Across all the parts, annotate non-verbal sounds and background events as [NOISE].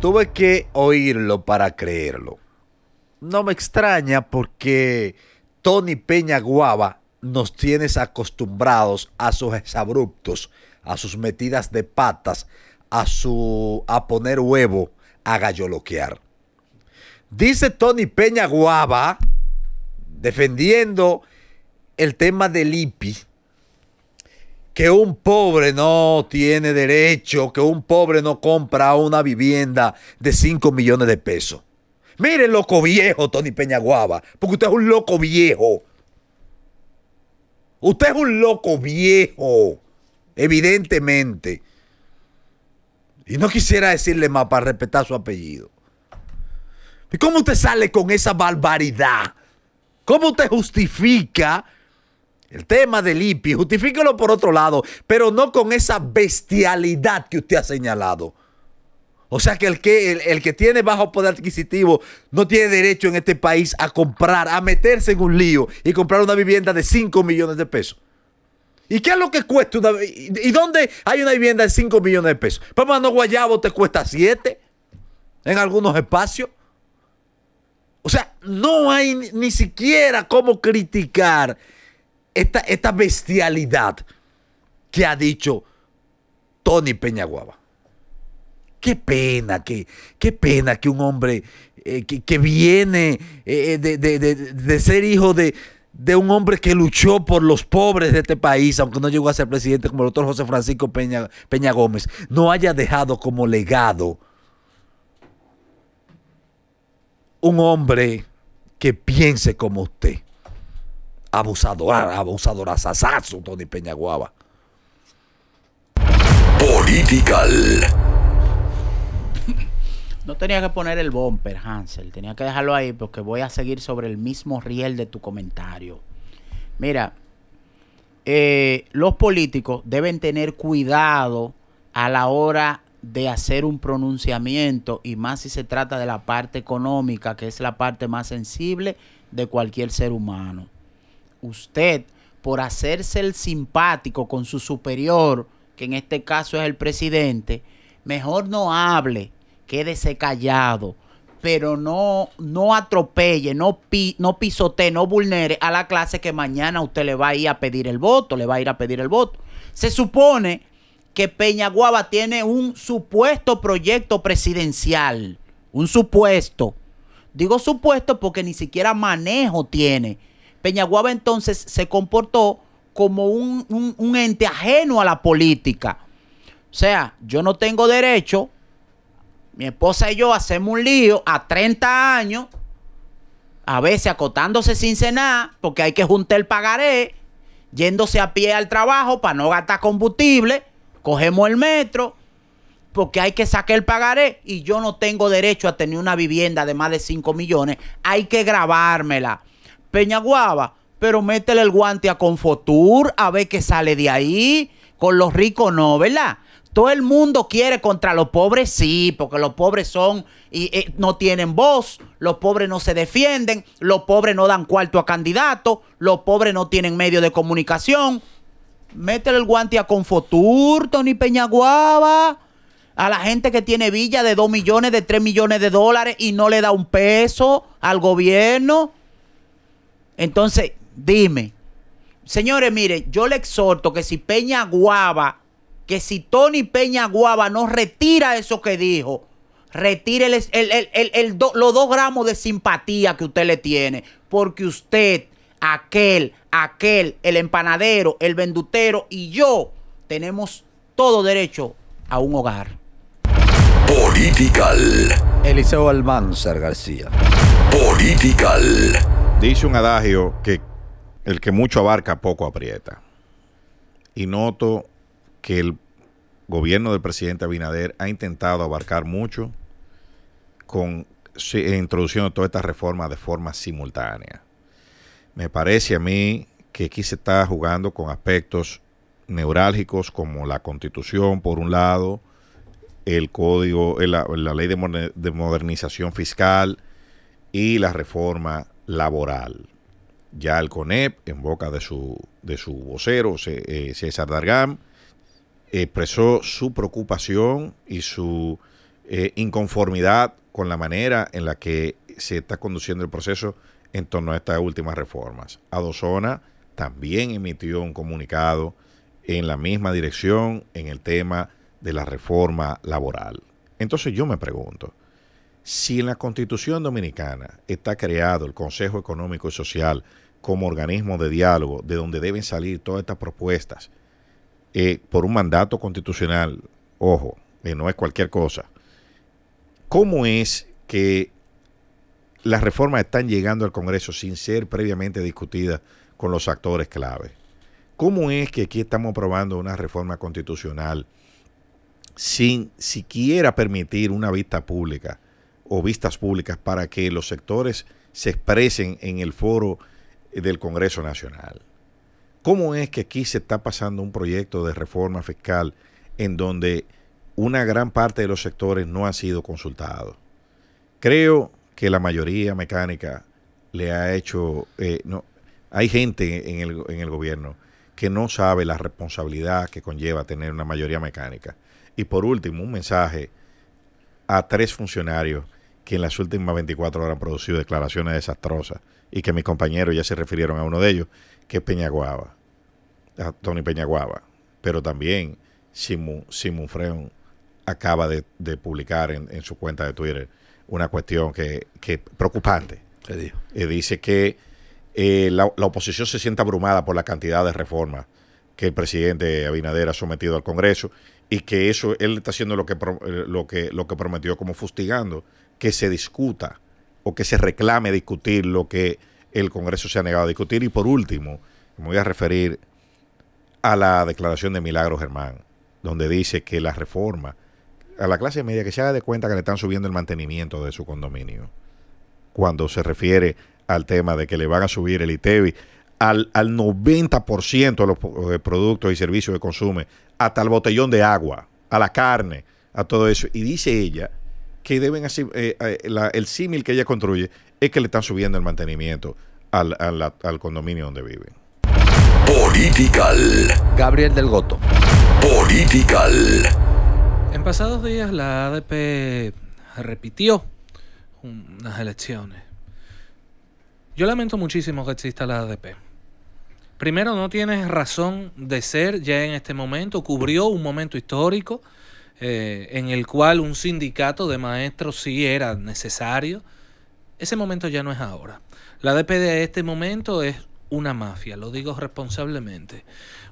Tuve que oírlo para creerlo. No me extraña porque Tony Peña Guava nos tienes acostumbrados a sus abruptos, a sus metidas de patas, a su a poner huevo, a galloloquear. Dice Tony Peña Guava defendiendo el tema del IPI que un pobre no tiene derecho, que un pobre no compra una vivienda de 5 millones de pesos. Mire, loco viejo, Tony Peñaguaba, porque usted es un loco viejo. Usted es un loco viejo, evidentemente. Y no quisiera decirle más para respetar su apellido. ¿Y cómo usted sale con esa barbaridad? ¿Cómo usted justifica el tema del IPI, justifíquelo por otro lado, pero no con esa bestialidad que usted ha señalado. O sea que el que, el, que tiene bajo poder adquisitivo no tiene derecho en este país a comprar, a meterse en un lío y comprar una vivienda de 5 millones de pesos. ¿Y qué es lo que cuesta ¿Y dónde hay una vivienda de 5 millones de pesos? Pues no Guayabo te cuesta 7 en algunos espacios. O sea, no hay ni siquiera cómo criticar esta, bestialidad que ha dicho Tony Peñaguaba. Qué pena, qué, qué pena que un hombre eh, que, viene eh, de, de, ser hijo de, un hombre que luchó por los pobres de este país, aunque no llegó a ser presidente como el doctor José Francisco Peña, Peña Gómez, no haya dejado como legado un hombre que piense como usted abusadora, abusadora, sasazo, Tony Peñaguaba. Political. [LAUGHS] No tenía que poner el bumper, Hansel. Tenía que dejarlo ahí porque voy a seguir sobre el mismo riel de tu comentario. Mira, eh, los políticos deben tener cuidado a la hora de hacer un pronunciamiento y más si se trata de la parte económica, que es la parte más sensible de cualquier ser humano usted, por hacerse el simpático con su superior, que en este caso es el presidente, mejor no hable, quédese callado, pero no, no atropelle, no, no pisotee, no vulnere a la clase que mañana usted le va a ir a pedir el voto, le va a ir a pedir el voto. Se supone que Peñaguaba tiene un supuesto proyecto presidencial, un supuesto. Digo supuesto porque ni siquiera manejo tiene Peñaguaba entonces se comportó como un, ente ajeno a la política. O sea, yo no tengo derecho, mi esposa y yo hacemos un lío a 30 años, a veces acotándose sin cenar, porque hay que juntar el pagaré, yéndose a pie al trabajo para no gastar combustible, cogemos el metro, porque hay que sacar el pagaré y yo no tengo derecho a tener una vivienda de más de 5 millones, hay que grabármela. Peñaguaba, pero métele el guante a Confotur a ver qué sale de ahí. Con los ricos no, ¿verdad? Todo el mundo quiere contra los pobres, sí, porque los pobres son y, eh, no tienen voz, los pobres no se defienden, los pobres no dan cuarto a candidatos, los pobres no tienen medio de comunicación. Métele el guante a Confotur, Tony Peñaguaba, a la gente que tiene villa de 2 millones, de 3 millones de dólares y no le da un peso al gobierno. Entonces, dime, señores, mire, yo le exhorto que si Peña Guava, que si Tony Peña Guava no retira eso que dijo, retire el, los dos gramos de simpatía que usted le tiene, porque usted, aquel, aquel, el empanadero, el vendutero y yo tenemos todo derecho a un hogar. Political. Eliseo Almanzar García. Political. Dice un adagio que el que mucho abarca poco aprieta. Y noto que el gobierno del presidente Abinader ha intentado abarcar mucho con e introduciendo todas estas reformas de forma simultánea. Me parece a mí que aquí se está jugando con aspectos neurálgicos como la constitución, por un lado, el código, eh, la, ley de, de modernización fiscal y la reforma laboral. Ya el CONEP, en boca de su, de su vocero, eh, César Dargam, expresó su preocupación y su eh, inconformidad con la manera en la que se está conduciendo el proceso en torno a estas últimas reformas. Adozona también emitió un comunicado en la misma dirección en el tema de la reforma laboral. Entonces yo me pregunto, si en la Constitución Dominicana está creado el Consejo Económico y Social como organismo de diálogo de donde deben salir todas estas propuestas eh, por un mandato constitucional, ojo, eh, no es cualquier cosa, ¿cómo es que las reformas están llegando al Congreso sin ser previamente discutidas con los actores clave? ¿Cómo es que aquí estamos aprobando una reforma constitucional sin siquiera permitir una vista pública? o vistas públicas para que los sectores se expresen en el foro del Congreso Nacional. ¿Cómo es que aquí se está pasando un proyecto de reforma fiscal en donde una gran parte de los sectores no ha sido consultados? Creo que la mayoría mecánica le ha hecho... Eh, no, hay gente en el, en el gobierno que no sabe la responsabilidad que conlleva tener una mayoría mecánica. Y por último, un mensaje a tres funcionarios que en las últimas 24 horas han producido declaraciones desastrosas y que mis compañeros ya se refirieron a uno de ellos, que es Peñaguaba, a Tony Peñaguaba. Pero también Simon, Simon Freon acaba de, publicar en, su cuenta de Twitter una cuestión que, que preocupante. Eh, dice que eh, la, oposición se siente abrumada por la cantidad de reformas que el presidente Abinader ha sometido al Congreso y que eso él está haciendo lo que, eh, lo que, lo que prometió como fustigando que se discuta o que se reclame discutir lo que el Congreso se ha negado a discutir. Y por último, me voy a referir a la declaración de Milagro Germán, donde dice que la reforma a la clase media que se haga de cuenta que le están subiendo el mantenimiento de su condominio, cuando se refiere al tema de que le van a subir el ITEBI e al, al 90% de los eh, productos y servicios de consume, hasta el botellón de agua, a la carne, a todo eso. Y dice ella que deben así eh, eh, el símil que ella construye es que le están subiendo el mantenimiento al, condominio donde viven. Political. Gabriel del Goto. Political. En pasados días la ADP repitió unas elecciones. Yo lamento muchísimo que exista la ADP. Primero, no tienes razón de ser ya en este momento, cubrió un momento histórico eh, en el cual un sindicato de maestros sí era necesario, ese momento ya no es ahora. La DPD a este momento es una mafia, lo digo responsablemente.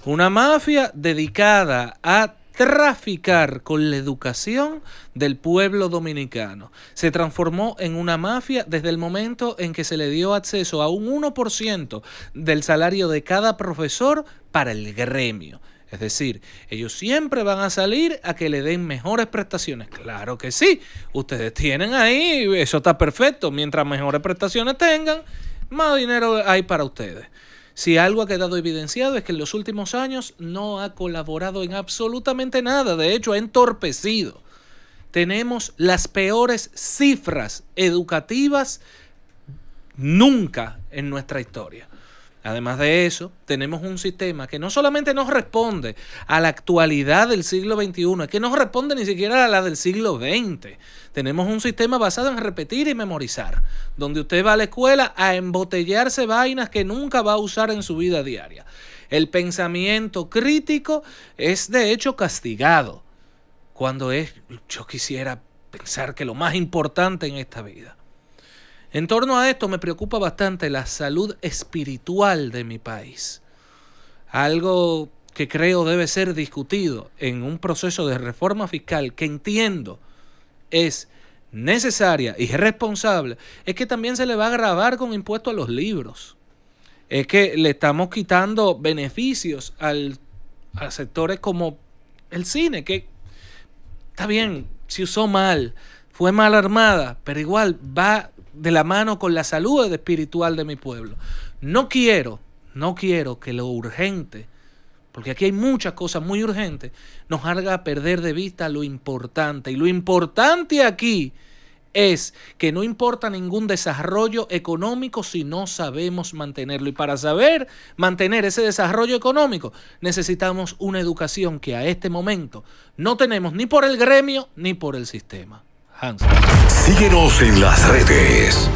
Una mafia dedicada a traficar con la educación del pueblo dominicano. Se transformó en una mafia desde el momento en que se le dio acceso a un 1% del salario de cada profesor para el gremio. Es decir, ellos siempre van a salir a que le den mejores prestaciones. Claro que sí, ustedes tienen ahí, eso está perfecto. Mientras mejores prestaciones tengan, más dinero hay para ustedes. Si algo ha quedado evidenciado es que en los últimos años no ha colaborado en absolutamente nada, de hecho ha entorpecido. Tenemos las peores cifras educativas nunca en nuestra historia. Además de eso, tenemos un sistema que no solamente nos responde a la actualidad del siglo XXI, es que no responde ni siquiera a la del siglo XX. Tenemos un sistema basado en repetir y memorizar, donde usted va a la escuela a embotellarse vainas que nunca va a usar en su vida diaria. El pensamiento crítico es de hecho castigado, cuando es, yo quisiera pensar que lo más importante en esta vida en torno a esto me preocupa bastante la salud espiritual de mi país, algo que creo debe ser discutido en un proceso de reforma fiscal que entiendo es necesaria y responsable, es que también se le va a grabar con impuesto a los libros. Es que le estamos quitando beneficios al, a sectores como el cine, que está bien, se usó mal, fue mal armada, pero igual va de la mano con la salud espiritual de mi pueblo. No quiero, no quiero que lo urgente, porque aquí hay muchas cosas muy urgentes, nos haga perder de vista lo importante. Y lo importante aquí es que no importa ningún desarrollo económico si no sabemos mantenerlo. Y para saber mantener ese desarrollo económico necesitamos una educación que a este momento no tenemos ni por el gremio ni por el sistema. Síguenos en las redes.